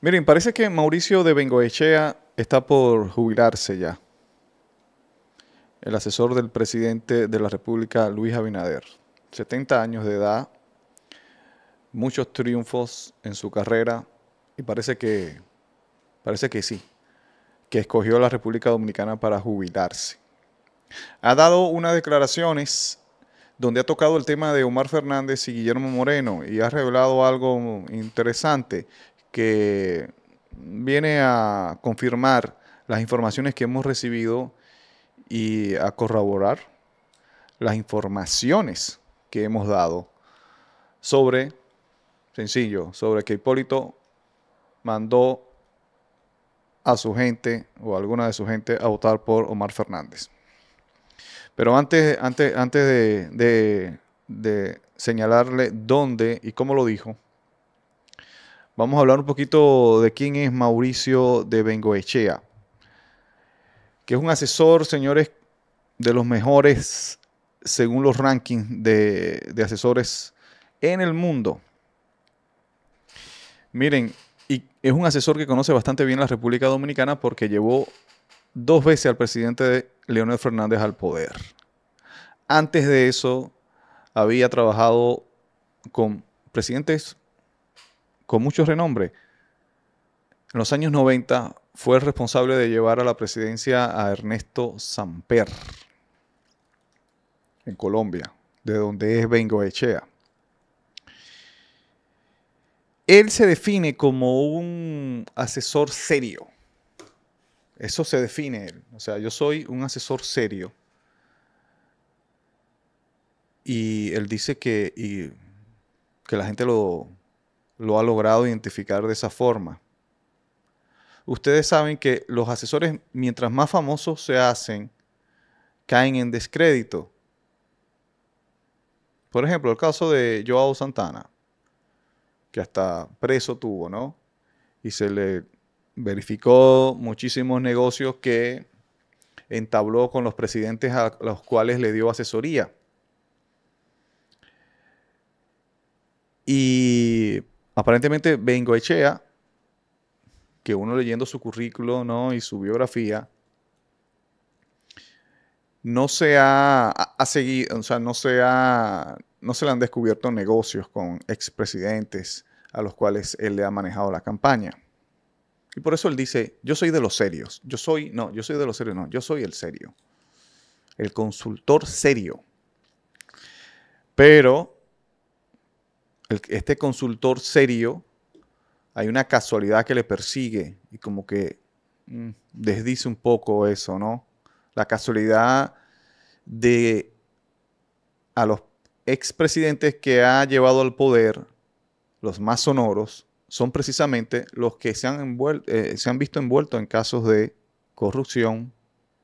Miren, parece que Mauricio de Bengoechea está por jubilarse ya. El asesor del presidente de la República, Luis Abinader. 70 años de edad, muchos triunfos en su carrera y parece que, parece que sí, que escogió la República Dominicana para jubilarse. Ha dado unas declaraciones donde ha tocado el tema de Omar Fernández y Guillermo Moreno y ha revelado algo interesante que viene a confirmar las informaciones que hemos recibido y a corroborar las informaciones que hemos dado sobre, sencillo, sobre que Hipólito mandó a su gente o alguna de su gente a votar por Omar Fernández. Pero antes, antes, antes de señalarle dónde y cómo lo dijo, Vamos a hablar un poquito de quién es Mauricio de Bengoechea, que es un asesor, señores, de los mejores según los rankings de, asesores en el mundo. Miren, y es un asesor que conoce bastante bien la República Dominicana porque llevó dos veces al presidente Leonel Fernández al poder. Antes de eso, había trabajado con presidentes con mucho renombre, en los años 90 fue el responsable de llevar a la presidencia a Ernesto Samper en Colombia, de donde es Bengoechea. Él se define como un asesor serio. Eso se define él. O sea, yo soy un asesor serio. Y él dice que, y, que la gente lo, lo ha logrado identificar de esa forma. Ustedes saben que los asesores, mientras más famosos se hacen, caen en descrédito. Por ejemplo, el caso de Joao Santana, que hasta preso tuvo, ¿no? Y se le verificó muchísimos negocios que entabló con los presidentes a los cuales le dio asesoría. Y Aparentemente Echea, que uno leyendo su currículo y su biografía, no se ha, seguido, o sea, no se, no se le han descubierto negocios con expresidentes a los cuales él le ha manejado la campaña. Y por eso él dice, yo soy de los serios, yo soy, no, yo soy de los serios, no, yo soy el serio, el consultor serio. Pero este consultor serio, hay una casualidad que le persigue y como que mm, desdice un poco eso, ¿no? La casualidad de a los expresidentes que ha llevado al poder, los más sonoros, son precisamente los que se han, eh, se han visto envueltos en casos de corrupción.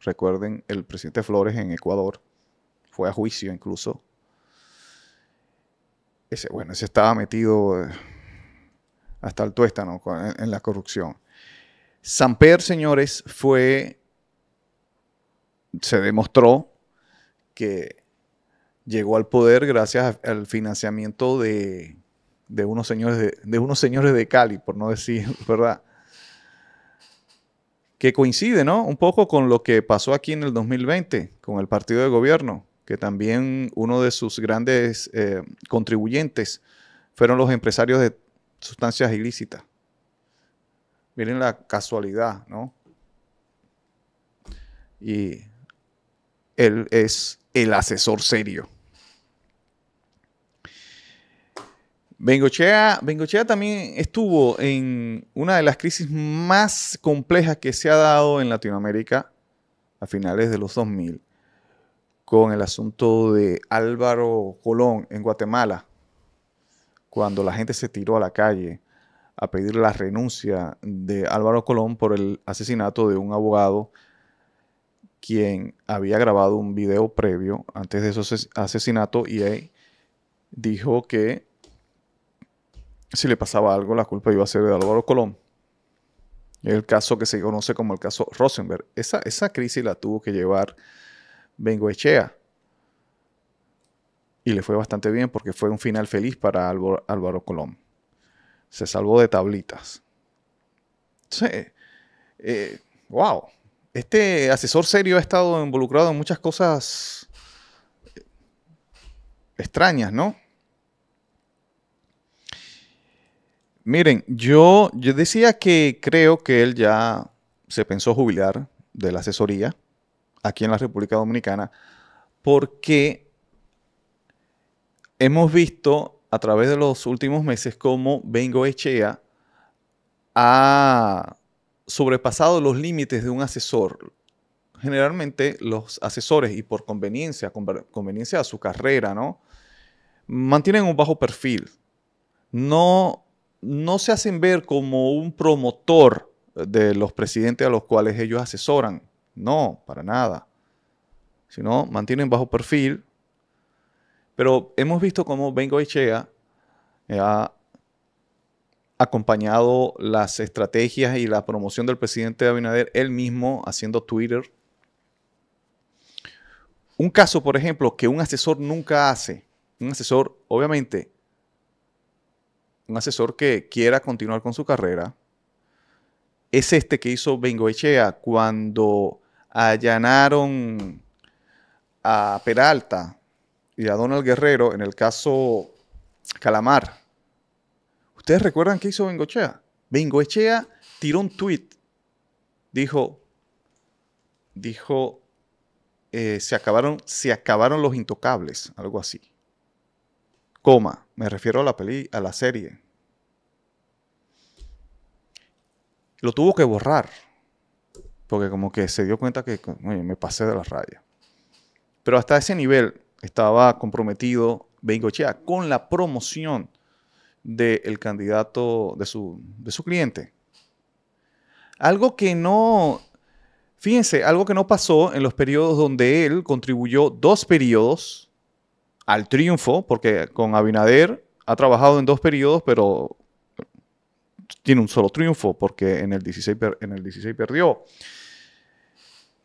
Recuerden, el presidente Flores en Ecuador fue a juicio incluso bueno, se estaba metido eh, hasta el tuéstano en, la corrupción. Samper, señores, fue, se demostró que llegó al poder gracias al financiamiento de, unos, señores de, de, unos señores de Cali, por no decir, ¿verdad? Que coincide, ¿no? Un poco con lo que pasó aquí en el 2020, con el partido de gobierno que también uno de sus grandes eh, contribuyentes fueron los empresarios de sustancias ilícitas. Miren la casualidad, ¿no? Y él es el asesor serio. Bengochea, también estuvo en una de las crisis más complejas que se ha dado en Latinoamérica a finales de los 2000 con el asunto de Álvaro Colón en Guatemala, cuando la gente se tiró a la calle a pedir la renuncia de Álvaro Colón por el asesinato de un abogado quien había grabado un video previo antes de ese asesinato y dijo que si le pasaba algo la culpa iba a ser de Álvaro Colón. El caso que se conoce como el caso Rosenberg. esa crisis la tuvo que llevar Echea Y le fue bastante bien porque fue un final feliz para Álvaro Colón. Se salvó de tablitas. Entonces, eh, wow. Este asesor serio ha estado involucrado en muchas cosas eh, extrañas, ¿no? Miren, yo decía que creo que él ya se pensó jubilar de la asesoría aquí en la República Dominicana, porque hemos visto a través de los últimos meses cómo Bengo Echea ha sobrepasado los límites de un asesor. Generalmente los asesores, y por conveniencia, conveniencia a su carrera, ¿no? mantienen un bajo perfil. No, no se hacen ver como un promotor de los presidentes a los cuales ellos asesoran. No, para nada. Si no, mantienen bajo perfil. Pero hemos visto cómo Bengo Echea eh, ha acompañado las estrategias y la promoción del presidente Abinader él mismo haciendo Twitter. Un caso, por ejemplo, que un asesor nunca hace. Un asesor, obviamente, un asesor que quiera continuar con su carrera, es este que hizo Bengoechea cuando allanaron a Peralta y a Donald Guerrero en el caso Calamar. ¿Ustedes recuerdan qué hizo Bengochea? Bengochea tiró un tweet. Dijo, dijo, eh, se, acabaron, se acabaron los intocables, algo así. Coma, me refiero a la, peli, a la serie. Lo tuvo que borrar porque como que se dio cuenta que me pasé de la raya. Pero hasta ese nivel estaba comprometido Bengochea con la promoción del candidato de su, de su cliente. Algo que no, fíjense, algo que no pasó en los periodos donde él contribuyó dos periodos al triunfo, porque con Abinader ha trabajado en dos periodos, pero tiene un solo triunfo, porque en el 16, en el perdió.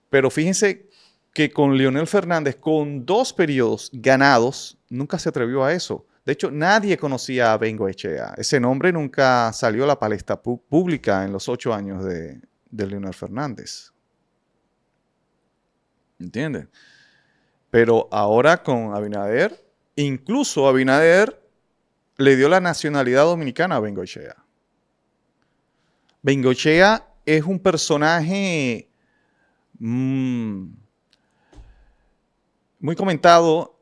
Pero fíjense que con Lionel Fernández, con dos periodos ganados, nunca se atrevió a eso. De hecho, nadie conocía a Echea. Ese nombre nunca salió a la palestra pública en los ocho años de, de Leonel Fernández. ¿Entienden? Pero ahora con Abinader, incluso Abinader le dio la nacionalidad dominicana a Echea. Bengochea es un personaje mm, muy comentado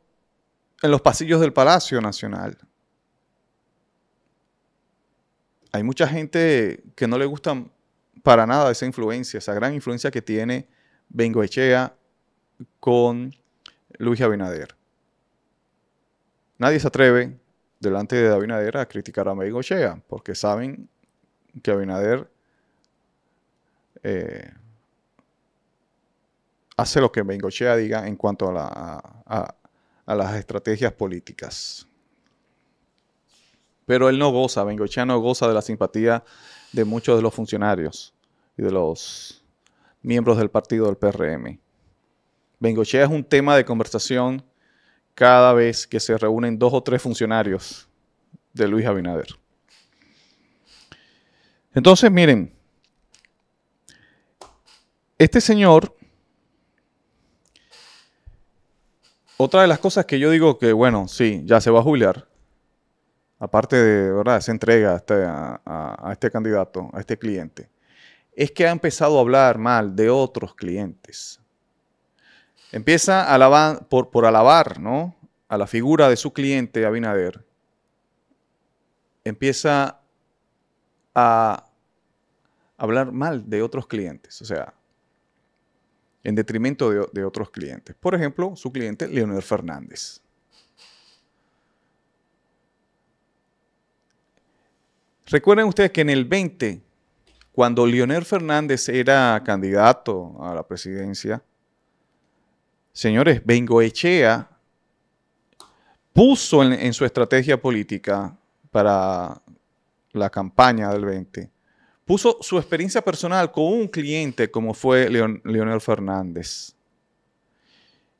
en los pasillos del Palacio Nacional. Hay mucha gente que no le gusta para nada esa influencia, esa gran influencia que tiene Bengochea con Luis Abinader. Nadie se atreve delante de Abinader a criticar a Bengochea porque saben que Abinader eh, hace lo que Bengochea diga en cuanto a, a, las estrategias políticas. Pero él no goza, Bengochea no goza de la simpatía de muchos de los funcionarios y de los miembros del partido del PRM. Bengochea es un tema de conversación cada vez que se reúnen dos o tres funcionarios de Luis Abinader. Entonces, miren, este señor, otra de las cosas que yo digo que, bueno, sí, ya se va a jubilar, aparte de, ¿verdad?, se entrega este, a este, candidato, a este cliente, es que ha empezado a hablar mal de otros clientes. Empieza a por, por alabar, ¿no?, a la figura de su cliente, Abinader, empieza a hablar mal de otros clientes, o sea, en detrimento de, otros clientes. Por ejemplo, su cliente Leonel Fernández. Recuerden ustedes que en el 20, cuando Leonel Fernández era candidato a la presidencia, señores, Bengoechea puso en, su estrategia política para la campaña del 20, puso su experiencia personal con un cliente como fue Leonel Fernández.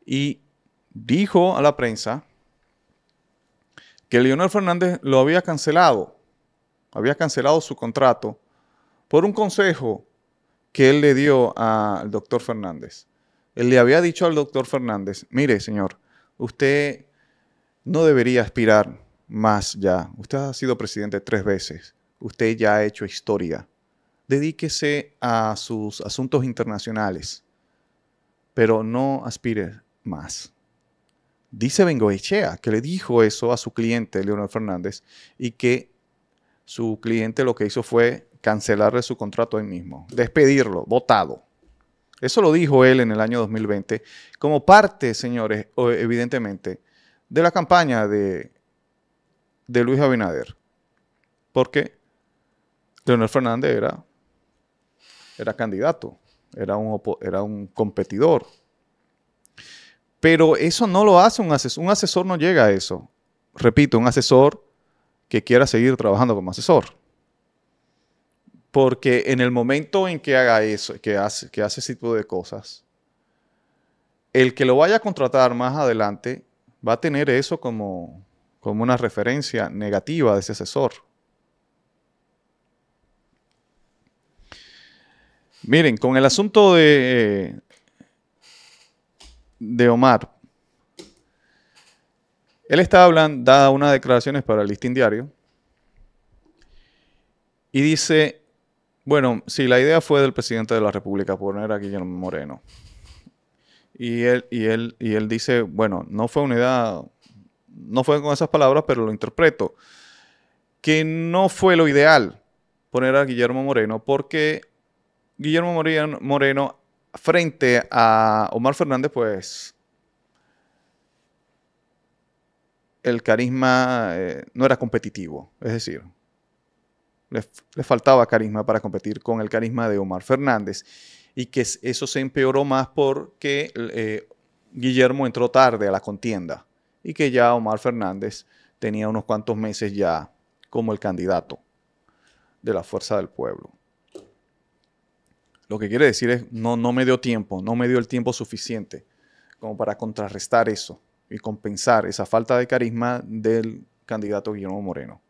Y dijo a la prensa que Leonel Fernández lo había cancelado, había cancelado su contrato por un consejo que él le dio al doctor Fernández. Él le había dicho al doctor Fernández, mire señor, usted no debería aspirar más ya. Usted ha sido presidente tres veces. Usted ya ha hecho historia. Dedíquese a sus asuntos internacionales, pero no aspire más. Dice Bengoechea que le dijo eso a su cliente, Leonel Fernández, y que su cliente lo que hizo fue cancelarle su contrato él mismo, despedirlo, votado. Eso lo dijo él en el año 2020 como parte, señores, evidentemente, de la campaña de de Luis Abinader. Porque Leonel Fernández era, era candidato, era un, era un competidor. Pero eso no lo hace un asesor. Un asesor no llega a eso. Repito, un asesor que quiera seguir trabajando como asesor. Porque en el momento en que haga eso, que hace, que hace ese tipo de cosas, el que lo vaya a contratar más adelante va a tener eso como, como una referencia negativa de ese asesor. Miren, con el asunto de, eh, de Omar, él está hablando, da unas declaraciones para el listín diario y dice, bueno, si la idea fue del presidente de la República, poner a Guillermo Moreno. Y él, y él, y él dice, bueno, no fue una idea no fue con esas palabras, pero lo interpreto, que no fue lo ideal poner a Guillermo Moreno, porque Guillermo Moreno, frente a Omar Fernández, pues el carisma eh, no era competitivo, es decir, le, faltaba carisma para competir con el carisma de Omar Fernández y que eso se empeoró más porque eh, Guillermo entró tarde a la contienda y que ya Omar Fernández tenía unos cuantos meses ya como el candidato de la Fuerza del Pueblo. Lo que quiere decir es, no, no me dio tiempo, no me dio el tiempo suficiente como para contrarrestar eso y compensar esa falta de carisma del candidato Guillermo Moreno.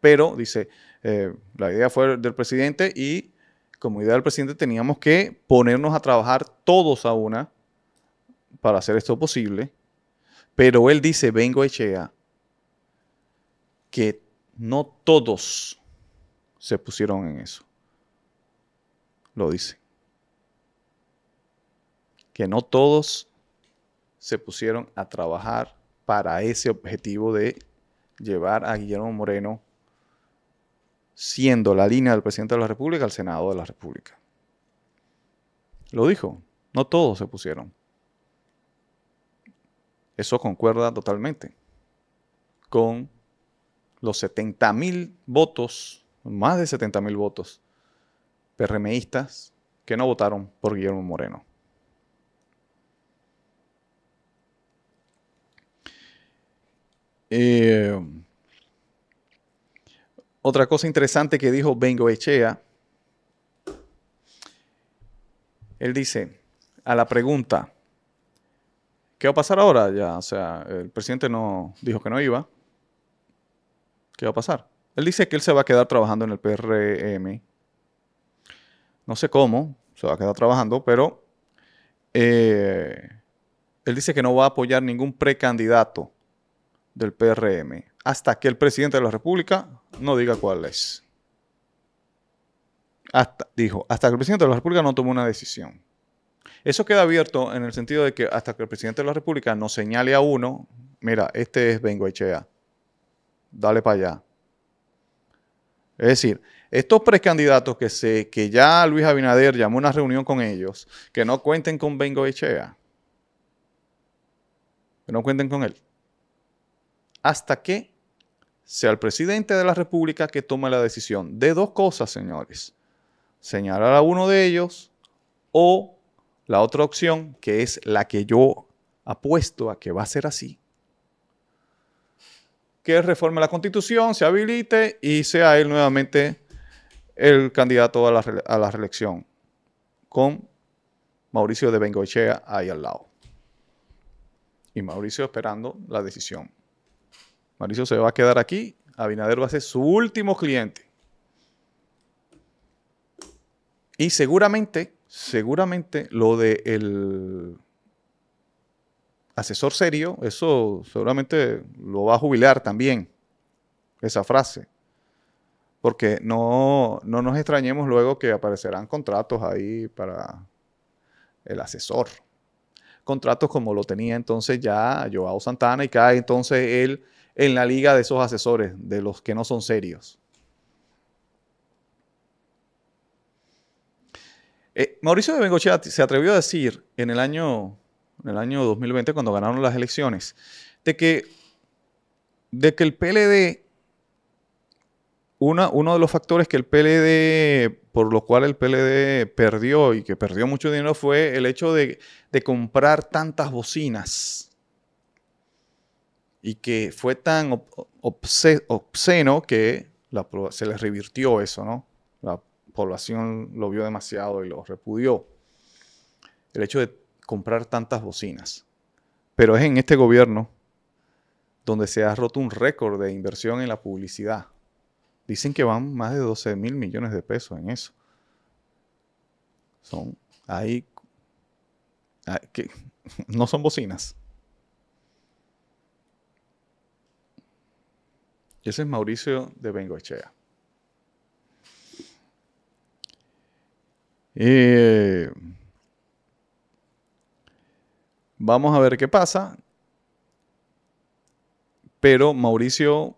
Pero, dice, eh, la idea fue del presidente y como idea del presidente teníamos que ponernos a trabajar todos a una para hacer esto posible pero él dice, vengo a Echea, que no todos se pusieron en eso. Lo dice. Que no todos se pusieron a trabajar para ese objetivo de llevar a Guillermo Moreno siendo la línea del presidente de la República al Senado de la República. Lo dijo, no todos se pusieron. Eso concuerda totalmente con los 70 mil votos, más de 70 mil votos, PRMistas que no votaron por Guillermo Moreno. Eh, otra cosa interesante que dijo Bengo Echea, él dice, a la pregunta, ¿Qué va a pasar ahora? Ya, o sea, el presidente no dijo que no iba. ¿Qué va a pasar? Él dice que él se va a quedar trabajando en el PRM. No sé cómo, se va a quedar trabajando, pero eh, él dice que no va a apoyar ningún precandidato del PRM hasta que el presidente de la República no diga cuál es. Hasta, dijo, hasta que el presidente de la República no tome una decisión. Eso queda abierto en el sentido de que hasta que el presidente de la República nos señale a uno, mira, este es Bengoechea, dale para allá. Es decir, estos precandidatos que, se, que ya Luis Abinader llamó una reunión con ellos, que no cuenten con Bengoechea, que no cuenten con él, hasta que sea el presidente de la República que tome la decisión de dos cosas, señores. Señalar a uno de ellos o la otra opción, que es la que yo apuesto a que va a ser así, que reforme la constitución, se habilite y sea él nuevamente el candidato a la, reelección, con Mauricio de Bengochea ahí al lado. Y Mauricio esperando la decisión. Mauricio se va a quedar aquí, Abinader va a ser su último cliente. Y seguramente seguramente lo de el asesor serio, eso seguramente lo va a jubilar también, esa frase. Porque no, no nos extrañemos luego que aparecerán contratos ahí para el asesor. Contratos como lo tenía entonces ya Joao Santana y cae entonces él en la liga de esos asesores, de los que no son serios. Eh, Mauricio de Bengochea se atrevió a decir en el, año, en el año 2020, cuando ganaron las elecciones, de que, de que el PLD, una, uno de los factores que el PLD, por lo cual el PLD perdió y que perdió mucho dinero fue el hecho de, comprar tantas bocinas y que fue tan obsceno que la, se les revirtió eso, ¿no? población lo vio demasiado y lo repudió. El hecho de comprar tantas bocinas. Pero es en este gobierno donde se ha roto un récord de inversión en la publicidad. Dicen que van más de 12 mil millones de pesos en eso. Son ahí que no son bocinas. ese es Mauricio de Bengoechea. Eh, vamos a ver qué pasa. Pero Mauricio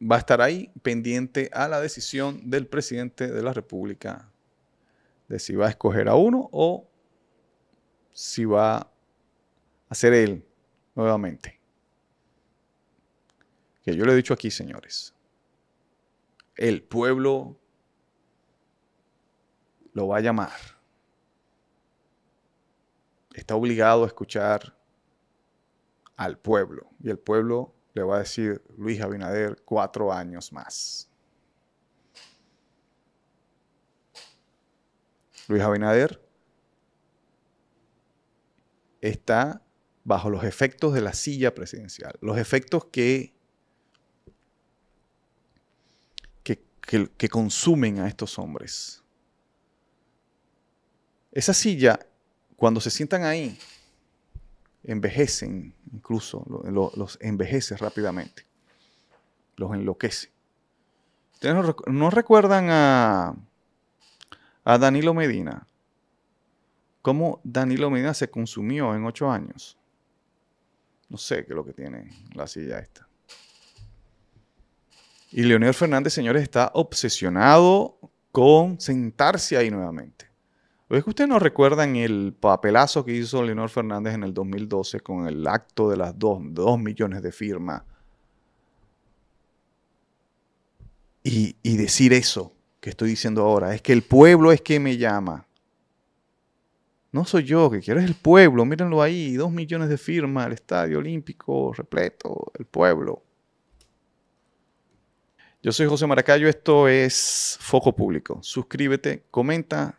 va a estar ahí pendiente a la decisión del presidente de la República de si va a escoger a uno o si va a ser él nuevamente. Que yo le he dicho aquí, señores. El pueblo lo va a llamar. Está obligado a escuchar al pueblo y el pueblo le va a decir Luis Abinader cuatro años más. Luis Abinader está bajo los efectos de la silla presidencial, los efectos que, que, consumen a estos hombres. Esa silla, cuando se sientan ahí, envejecen, incluso los envejece rápidamente, los enloquece. ¿Ustedes no, recuerdan a, a Danilo Medina? ¿Cómo Danilo Medina se consumió en ocho años? No sé qué es lo que tiene la silla esta. Y Leonel Fernández, señores, está obsesionado con sentarse ahí nuevamente. Es que ustedes no recuerdan el papelazo que hizo Leonor Fernández en el 2012 con el acto de las 2 dos, millones de firmas. Y, decir eso que estoy diciendo ahora, es que el pueblo es que me llama. No soy yo que quiero, es el pueblo. Mírenlo ahí, dos millones de firmas, el estadio olímpico repleto, el pueblo. Yo soy José Maracayo, esto es Foco Público. Suscríbete, comenta,